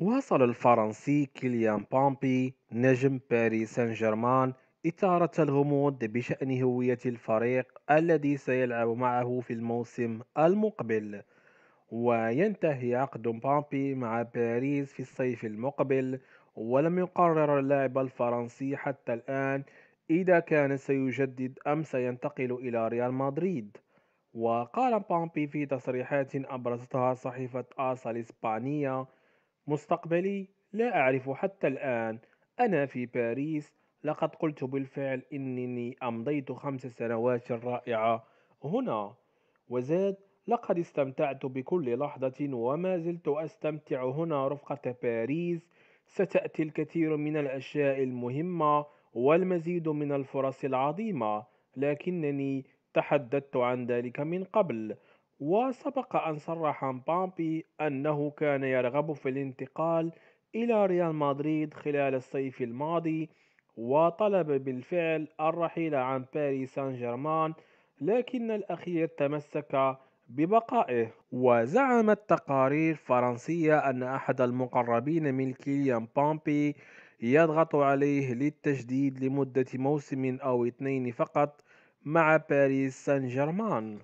واصل الفرنسي كيليان بامبي نجم باريس سان جيرمان إثارة الغموض بشأن هوية الفريق الذي سيلعب معه في الموسم المقبل وينتهي عقد بامبي مع باريس في الصيف المقبل ولم يقرر اللاعب الفرنسي حتى الآن إذا كان سيجدد أم سينتقل إلى ريال مدريد وقال بامبي في تصريحات أبرزتها صحيفة آسا الإسبانية مستقبلي لا أعرف حتى الآن. أنا في باريس. لقد قلت بالفعل أنني أمضيت خمس سنوات رائعة هنا." وزاد: "لقد استمتعت بكل لحظة وما زلت أستمتع هنا رفقة باريس. ستأتي الكثير من الأشياء المهمة والمزيد من الفرص العظيمة، لكنني تحدثت عن ذلك من قبل." وسبق أن صرح بامبي أنه كان يرغب في الانتقال إلى ريال مدريد خلال الصيف الماضي وطلب بالفعل الرحيل عن باريس سان جيرمان لكن الأخير تمسك ببقائه وزعمت تقارير فرنسية أن أحد المقربين من كيليان بامبي يضغط عليه للتجديد لمدة موسم أو اثنين فقط مع باريس سان جيرمان